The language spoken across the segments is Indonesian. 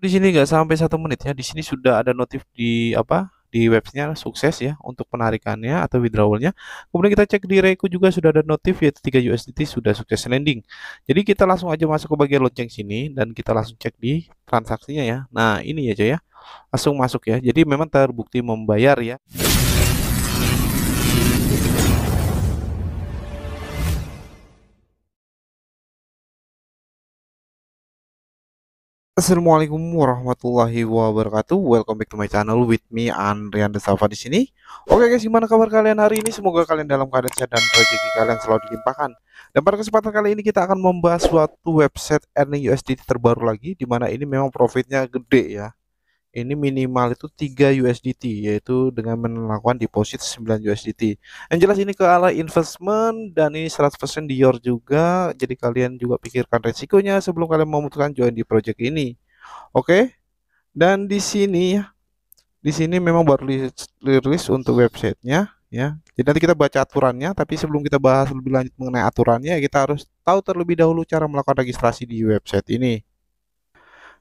di sini nggak sampai satu menit ya di sini sudah ada notif di apa di websnya sukses ya untuk penarikannya atau withdrawalnya. Kemudian kita cek di Reku juga sudah ada notif yaitu 3 USDT sudah sukses landing. Jadi kita langsung aja masuk ke bagian lonceng sini dan kita langsung cek di transaksinya ya. Nah ini aja ya, langsung masuk ya. Jadi memang terbukti membayar ya. Assalamualaikum warahmatullahi wabarakatuh. Welcome back to my channel with me Andrian Desava di sini. Oke guys, gimana kabar kalian hari ini? Semoga kalian dalam keadaan sehat dan rezeki kalian selalu dilimpahkan. Dan pada kesempatan kali ini kita akan membahas suatu website earning USDT terbaru lagi di mana ini memang profitnya gede ya ini minimal itu 3 USDT yaitu dengan melakukan deposit 9 USDT. Yang jelas ini ke arah investment dan ini 100% Dior juga. Jadi kalian juga pikirkan resikonya sebelum kalian memutuskan join di project ini. Oke. Okay? Dan di sini ya, di sini memang baru rilis untuk websitenya ya. Jadi nanti kita baca aturannya tapi sebelum kita bahas lebih lanjut mengenai aturannya kita harus tahu terlebih dahulu cara melakukan registrasi di website ini.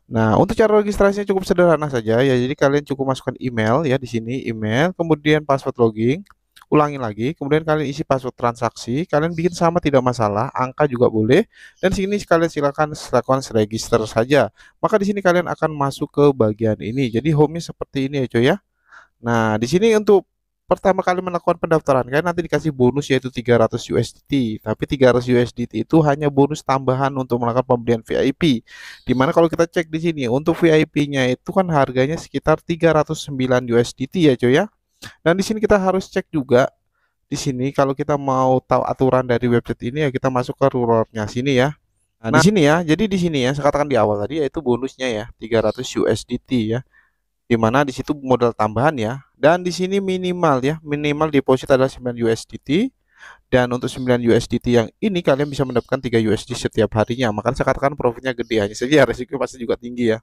Nah, untuk cara registrasinya cukup sederhana saja ya. Jadi kalian cukup masukkan email ya di sini, email, kemudian password login, ulangi lagi, kemudian kalian isi password transaksi, kalian bikin sama tidak masalah, angka juga boleh. Dan di sini kalian silakan lakukan register saja. Maka di sini kalian akan masuk ke bagian ini. Jadi home-nya seperti ini ya, cuy ya. Nah, di sini untuk pertama kali melakukan pendaftaran kan nanti dikasih bonus yaitu 300 USDT. Tapi 300 USDT itu hanya bonus tambahan untuk melakukan pembelian VIP. Dimana kalau kita cek di sini untuk VIP-nya itu kan harganya sekitar 309 USDT ya cuy ya. Dan di sini kita harus cek juga di sini kalau kita mau tahu aturan dari website ini ya kita masuk ke rulernya sini ya. Nah, nah, di sini ya. Jadi di sini ya, saya katakan di awal tadi yaitu bonusnya ya 300 USDT ya dimana di situ modal tambahan ya dan di sini minimal ya minimal deposit adalah 9 USDT dan untuk 9 USDT yang ini kalian bisa mendapatkan 3 USD setiap harinya maka saya katakan profitnya gede hanya saja ya, resiko pasti juga tinggi ya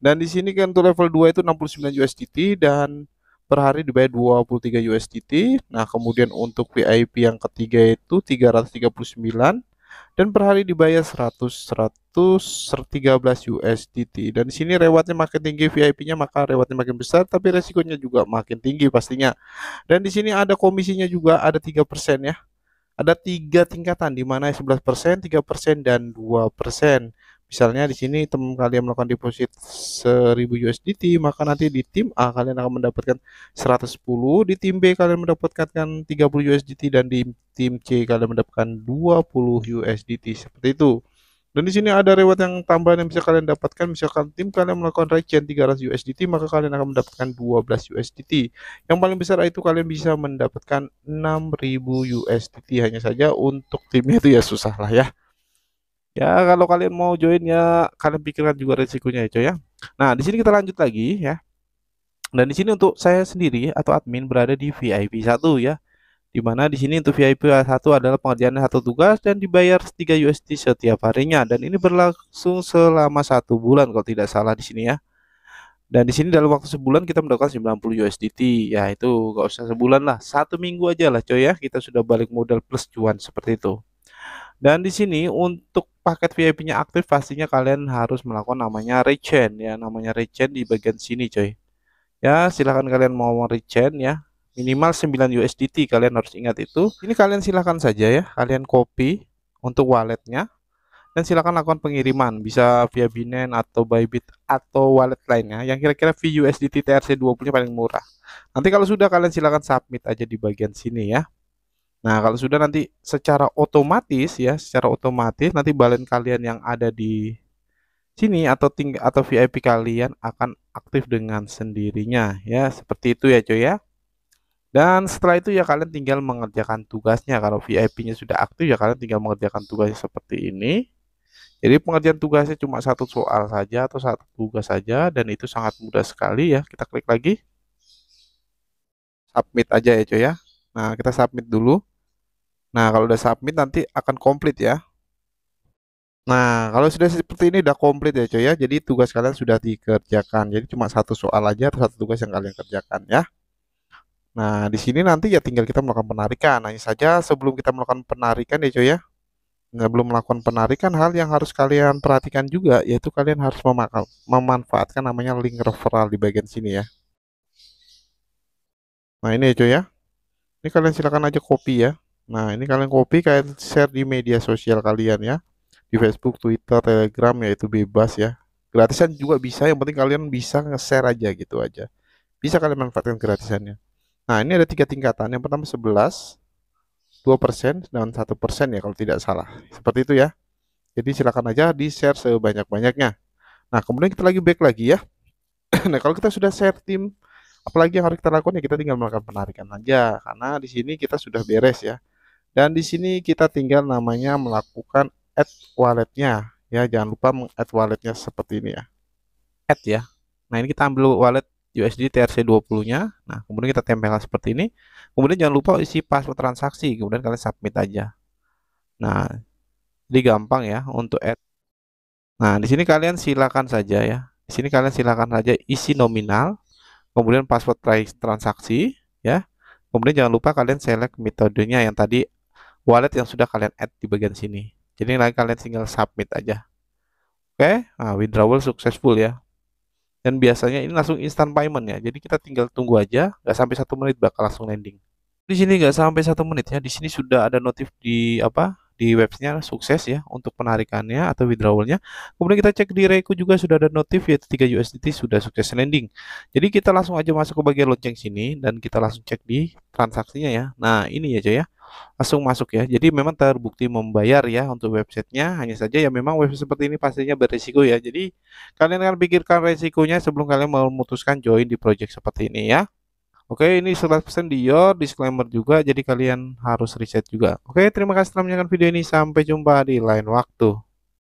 dan di sini kan untuk level 2 itu 69 USDT dan per hari dibayar 23 USDT nah kemudian untuk VIP yang ketiga itu 339 dan per hari dibayar 100 113 USDT dan di sini rewardnya makin tinggi VIP-nya maka rewardnya makin besar tapi resikonya juga makin tinggi pastinya dan di sini ada komisinya juga ada tiga persen ya ada tiga tingkatan di mana 11%, 3% dan 2%. Misalnya di sini tem kalian melakukan deposit 1000 USDT, maka nanti di tim A kalian akan mendapatkan 110, di tim B kalian mendapatkan 30 USDT dan di tim C kalian mendapatkan 20 USDT seperti itu. Dan di sini ada reward yang tambahan yang bisa kalian dapatkan. Misalkan tim kalian melakukan regen 300 USDT, maka kalian akan mendapatkan 12 USDT. Yang paling besar itu kalian bisa mendapatkan 6000 USDT hanya saja untuk timnya itu ya susah lah ya. Ya, kalau kalian mau join ya kalian pikirkan juga resikonya itu ya, ya. Nah, di sini kita lanjut lagi ya. Dan di sini untuk saya sendiri atau admin berada di VIP 1 ya. dimana di sini untuk VIP 1 adalah pengerjaan satu tugas dan dibayar 3 USD setiap harinya dan ini berlangsung selama satu bulan kalau tidak salah di sini ya. Dan di sini dalam waktu sebulan kita mendapatkan 90 USDT. Ya itu gak usah sebulan lah, satu minggu aja lah coy ya. Kita sudah balik modal plus cuan seperti itu. Dan di sini untuk paket VIP-nya aktif pastinya kalian harus melakukan namanya regen ya namanya regen di bagian sini coy ya silahkan kalian mau regen ya minimal 9 USDT kalian harus ingat itu ini kalian silahkan saja ya kalian copy untuk walletnya dan silahkan lakukan pengiriman bisa via Binance atau Bybit atau wallet lainnya yang kira-kira VUSDT TRC20 paling murah nanti kalau sudah kalian silahkan submit aja di bagian sini ya Nah, kalau sudah nanti secara otomatis ya, secara otomatis nanti balen kalian yang ada di sini atau ting atau VIP kalian akan aktif dengan sendirinya ya, seperti itu ya coy ya. Dan setelah itu ya kalian tinggal mengerjakan tugasnya. Kalau VIP-nya sudah aktif ya kalian tinggal mengerjakan tugasnya seperti ini. Jadi pengerjaan tugasnya cuma satu soal saja atau satu tugas saja dan itu sangat mudah sekali ya. Kita klik lagi. Submit aja ya coy ya. Nah, kita submit dulu. Nah, kalau udah submit nanti akan komplit ya. Nah, kalau sudah seperti ini udah komplit ya coy ya. Jadi tugas kalian sudah dikerjakan. Jadi cuma satu soal aja atau satu tugas yang kalian kerjakan ya. Nah, di sini nanti ya tinggal kita melakukan penarikan. Hanya saja sebelum kita melakukan penarikan ya coy ya. Nah, belum melakukan penarikan hal yang harus kalian perhatikan juga yaitu kalian harus memanfaatkan namanya link referral di bagian sini ya. Nah, ini ya coy ya. Ini kalian silakan aja copy ya. Nah, ini kalian copy, kalian share di media sosial kalian ya. Di Facebook, Twitter, Telegram, ya itu bebas ya. Gratisan juga bisa, yang penting kalian bisa nge-share aja gitu aja. Bisa kalian manfaatkan gratisannya. Nah, ini ada tiga tingkatan. Yang pertama 11, 2%, dan 1% ya kalau tidak salah. Seperti itu ya. Jadi silakan aja di-share sebanyak-banyaknya. Nah, kemudian kita lagi back lagi ya. nah, kalau kita sudah share tim, apalagi yang harus kita lakukan ya kita tinggal melakukan penarikan aja. Karena di sini kita sudah beres ya dan di sini kita tinggal namanya melakukan add walletnya ya. Jangan lupa add walletnya seperti ini ya. Add ya. Nah ini kita ambil wallet USD TRC20-nya. Nah kemudian kita tempelkan seperti ini. Kemudian jangan lupa isi password transaksi. Kemudian kalian submit aja. Nah jadi gampang ya untuk add. Nah di sini kalian silakan saja ya. Di sini kalian silakan saja isi nominal. Kemudian password transaksi ya. Kemudian jangan lupa kalian select metodenya yang tadi wallet yang sudah kalian add di bagian sini. Jadi nanti kalian tinggal submit aja. Oke, okay? nah, withdrawal successful ya. Dan biasanya ini langsung instant payment ya. Jadi kita tinggal tunggu aja, nggak sampai satu menit bakal langsung landing. Di sini nggak sampai satu menit ya. Di sini sudah ada notif di apa di websnya sukses ya untuk penarikannya atau withdrawalnya. Kemudian kita cek di Reku juga sudah ada notif yaitu 3 USDT sudah sukses landing. Jadi kita langsung aja masuk ke bagian lonceng sini dan kita langsung cek di transaksinya ya. Nah ini aja ya langsung masuk ya. Jadi memang terbukti membayar ya untuk websitenya. Hanya saja ya memang website seperti ini pastinya berisiko ya. Jadi kalian akan pikirkan resikonya sebelum kalian memutuskan join di project seperti ini ya. Oke, ini 100% Dior, disclaimer juga, jadi kalian harus riset juga. Oke, terima kasih telah menonton video ini. Sampai jumpa di lain waktu.